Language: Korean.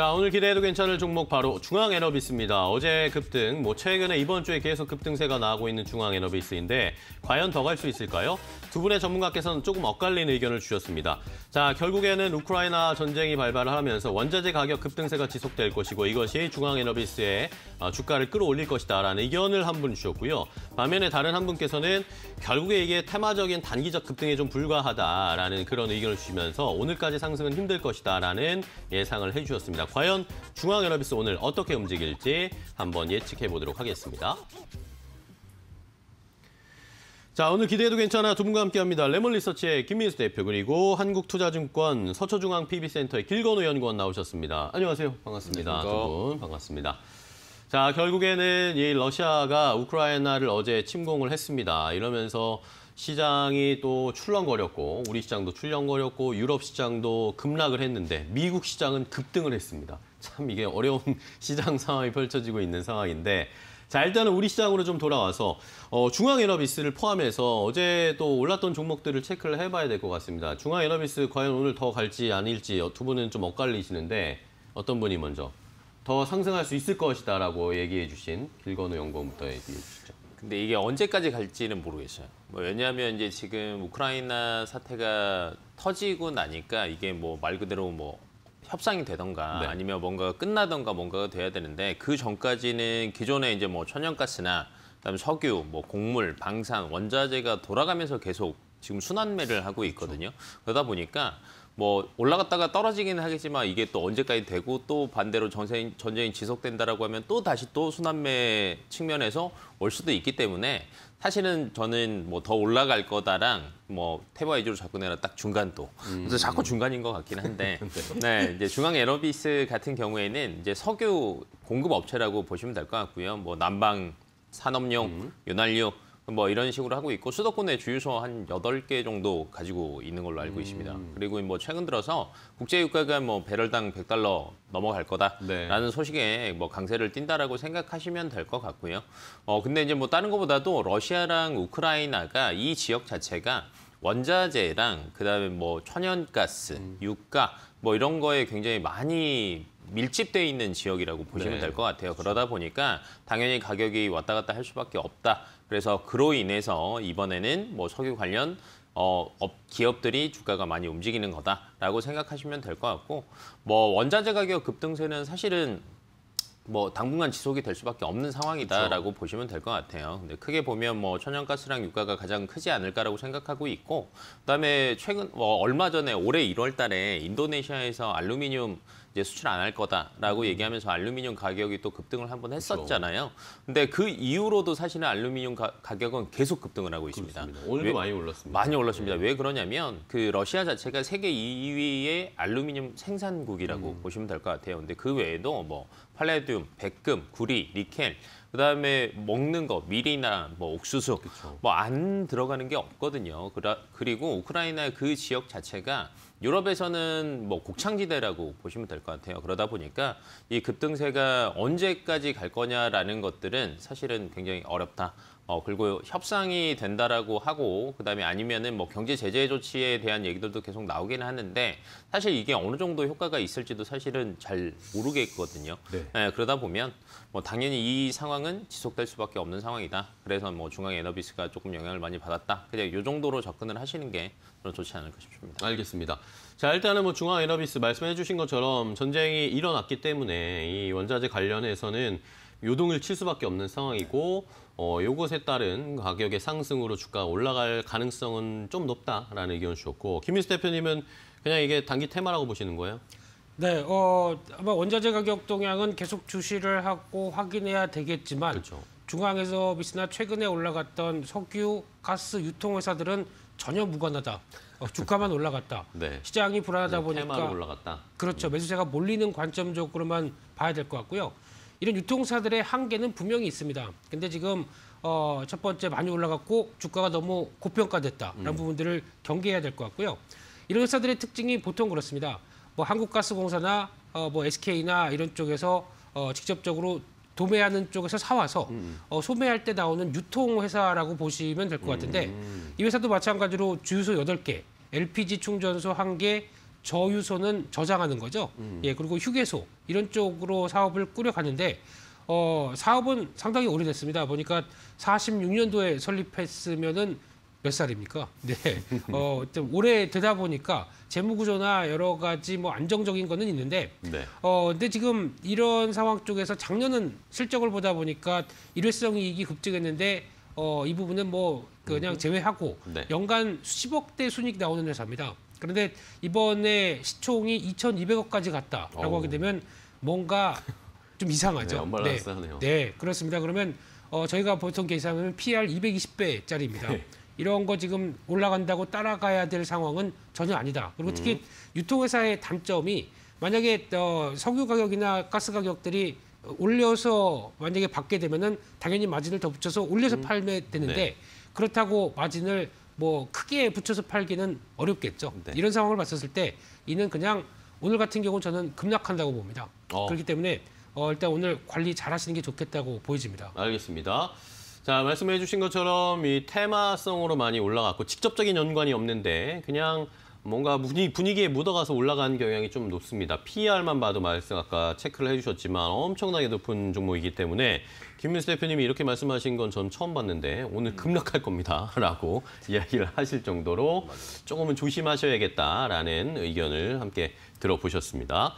자, 오늘 기대해도 괜찮을 종목 바로 중앙에너비스입니다. 어제 급등, 뭐 최근에 이번 주에 계속 급등세가 나오고 있는 중앙에너비스인데 과연 더 갈 수 있을까요? 두 분의 전문가께서는 조금 엇갈린 의견을 주셨습니다. 자, 결국에는 우크라이나 전쟁이 발발하면서 원자재 가격 급등세가 지속될 것이고 이것이 중앙에너비스의 어, 주가를 끌어올릴 것이다라는 의견을 한 분 주셨고요. 반면에 다른 한 분께서는 결국에 이게 테마적인 단기적 급등에 좀 불과하다라는 그런 의견을 주시면서 오늘까지 상승은 힘들 것이다라는 예상을 해주셨습니다. 과연 중앙연합뉴스 오늘 어떻게 움직일지 한번 예측해 보도록 하겠습니다. 자, 오늘 기대해도 괜찮아 두 분과 함께합니다. 레몬 리서치의 김민수 대표 그리고 한국투자증권 서초중앙 PB센터의 길건우 연구원 나오셨습니다. 안녕하세요. 반갑습니다. 두 분 반갑습니다. 자, 결국에는 이 러시아가 우크라이나를 어제 침공을 했습니다. 이러면서 시장이 또 출렁거렸고 우리 시장도 출렁거렸고 유럽 시장도 급락을 했는데 미국 시장은 급등을 했습니다. 참 이게 어려운 시장 상황이 펼쳐지고 있는 상황인데 자 일단은 우리 시장으로 좀 돌아와서 어, 중앙에너비스를 포함해서 어제 또 올랐던 종목들을 체크를 해봐야 될 것 같습니다. 중앙에너비스 과연 오늘 더 갈지 아닐지 두 분은 좀 엇갈리시는데 어떤 분이 먼저 더 상승할 수 있을 것이다라고 얘기해 주신 길건우 연구원부터 얘기해 주시죠. 근데 이게 언제까지 갈지는 모르겠어요. 뭐 왜냐하면 이제 지금 우크라이나 사태가 터지고 나니까 이게 뭐 말 그대로 뭐 협상이 되던가 네. 아니면 뭔가 끝나던가 뭔가가 돼야 되는데 그 전까지는 기존에 이제 뭐 천연가스나 그다음 에 석유, 뭐 곡물, 방산, 원자재가 돌아가면서 계속 지금 순환매를 하고 있거든요. 그렇죠. 그러다 보니까 뭐 올라갔다가 떨어지기는 하겠지만 이게 또 언제까지 되고 또 반대로 전쟁, 전쟁이 지속된다라고 하면 또 다시 또 순환매 측면에서 올 수도 있기 때문에 사실은 저는 뭐 더 올라갈 거다랑 뭐 테마 위주로 접근해라 딱 중간도 음. 그래서 자꾸 중간인 것 같긴 한데 네. 네 이제 중앙 에러비스 같은 경우에는 이제 석유 공급 업체라고 보시면 될 것 같고요 뭐 난방 산업용 음. 윤활유 뭐 이런 식으로 하고 있고 수도권에 주유소 한 여덟 개 정도 가지고 있는 걸로 알고 음. 있습니다. 그리고 뭐 최근 들어서 국제 유가가 뭐 배럴당 백달러 넘어갈 거다라는 네. 소식에 뭐 강세를 띈다라고 생각하시면 될 것 같고요. 어 근데 이제 뭐 다른 것보다도 러시아랑 우크라이나가 이 지역 자체가 원자재랑 그다음에 뭐 천연가스, 음. 유가 뭐 이런 거에 굉장히 많이 밀집돼 있는 지역이라고 보시면 네. 될것 같아요. 그러다 그렇죠. 보니까 당연히 가격이 왔다 갔다 할 수밖에 없다. 그래서 그로 인해서 이번에는 뭐 석유 관련 어, 기업들이 주가가 많이 움직이는 거다라고 생각하시면 될 것 같고 뭐 원자재 가격 급등세는 사실은 뭐 당분간 지속이 될 수밖에 없는 상황이다라고 그렇죠. 보시면 될 것 같아요. 근데 크게 보면 뭐 천연가스랑 유가가 가장 크지 않을까라고 생각하고 있고 그다음에 최근 뭐 얼마 전에 올해 1월달에 인도네시아에서 알루미늄 이제 수출 안 할 거다라고 음. 얘기하면서 알루미늄 가격이 또 급등을 한 번 했었잖아요. 그렇죠. 근데 그 이후로도 사실은 알루미늄 가, 격은 계속 급등을 하고 있습니다. 그렇습니다. 오늘도 왜, 많이 올랐습니다. 많이 올랐습니다. 네. 왜 그러냐면 그 러시아 자체가 세계 2위의 알루미늄 생산국이라고 음. 보시면 될 것 같아요. 근데 그 외에도 뭐 팔레드 칼슘, 백금, 구리, 니켈, 그다음에 먹는 거 밀이나 뭐 옥수수 뭐 안 들어가는 게 없거든요. 그러 그리고 우크라이나 그 지역 자체가 유럽에서는 뭐 곡창지대라고 보시면 될 것 같아요. 그러다 보니까 이 급등세가 언제까지 갈 거냐라는 것들은 사실은 굉장히 어렵다. 어, 그리고 협상이 된다라고 하고 그다음에 아니면은 뭐 경제 제재 조치에 대한 얘기들도 계속 나오긴 하는데 사실 이게 어느 정도 효과가 있을지도 사실은 잘 모르겠거든요. 네. 네, 그러다 보면 뭐 당연히 이 상황은 지속될 수밖에 없는 상황이다. 그래서 뭐 중앙 에너비스가 조금 영향을 많이 받았다. 그냥 이 정도로 접근을 하시는 게 좋지 않을까 싶습니다. 알겠습니다. 자 일단은 뭐 중앙 에너비스 말씀해 주신 것처럼 전쟁이 일어났기 때문에 이 원자재 관련해서는 요동을 칠 수밖에 없는 상황이고 어, 요것에 따른 가격의 상승으로 주가 올라갈 가능성은 좀 높다라는 의견 을 주셨고 김민수 대표님은 그냥 이게 단기 테마라고 보시는 거예요? 네, 어, 아마 원자재 가격 동향은 계속 주시를 하고 확인해야 되겠지만 그렇죠. 중앙에서비스나 최근에 올라갔던 석유, 가스 유통회사들은 전혀 무관하다. 어, 주가만 올라갔다. 네. 시장이 불안하다 보니까 올라갔다. 그렇죠. 음. 매수세가 몰리는 관점적으로만 봐야 될 것 같고요. 이런 유통사들의 한계는 분명히 있습니다. 근데 지금 어, 첫 번째 많이 올라갔고 주가가 너무 고평가됐다라는 음. 부분들을 경계해야 될 것 같고요. 이런 회사들의 특징이 보통 그렇습니다. 뭐 한국가스공사나 어, 뭐 SK나 이런 쪽에서 어, 직접적으로 도매하는 쪽에서 사와서 음. 어, 소매할 때 나오는 유통회사라고 보시면 될 것 같은데 음. 이 회사도 마찬가지로 주유소 여덟 개 LPG 충전소 한개 저유소는 저장하는 거죠. 음. 예, 그리고 휴게소 이런 쪽으로 사업을 꾸려가는데 어, 사업은 상당히 오래됐습니다. 보니까 46년도에 설립했으면은 몇 살입니까? 네. 어, 좀 오래 되다 보니까 재무구조나 여러 가지 뭐 안정적인 거는 있는데, 네. 어, 근데 지금 이런 상황 쪽에서 작년은 실적을 보다 보니까 일회성 이익이 급증했는데, 어, 이 부분은 뭐 그냥 음. 제외하고 네. 연간 수십억대 순익 나오는 회사입니다. 그런데 이번에 시총이 2,200억까지 갔다라고 오. 하게 되면 뭔가 좀 이상하죠. 네, 네, 네, 그렇습니다. 그러면 어, 저희가 보통 계산하면 PR 220배짜리입니다. 이런 거 지금 올라간다고 따라가야 될 상황은 전혀 아니다. 그리고 특히 음. 유통회사의 단점이 만약에 어, 석유 가격이나 가스 가격들이 올려서 만약에 받게 되면은 당연히 마진을 더 붙여서 올려서 음. 팔면 되는데 네. 그렇다고 마진을 뭐 크게 붙여서 팔기는 어렵겠죠. 네. 이런 상황을 봤었을 때 이는 그냥 오늘 같은 경우는 저는 급락한다고 봅니다. 어. 그렇기 때문에 어, 일단 오늘 관리 잘 하시는 게 좋겠다고 보여집니다. 알겠습니다. 자, 말씀해 주신 것처럼 이 테마성으로 많이 올라갔고 직접적인 연관이 없는데 그냥 뭔가 분위기에 묻어가서 올라간 경향이 좀 높습니다. PER만 봐도 말씀 아까 체크를 해주셨지만 엄청나게 높은 종목이기 때문에 김민수 대표님이 이렇게 말씀하신 건 전 처음 봤는데 오늘 급락할 겁니다. 라고 이야기를 하실 정도로 조금은 조심하셔야겠다라는 의견을 함께 들어보셨습니다.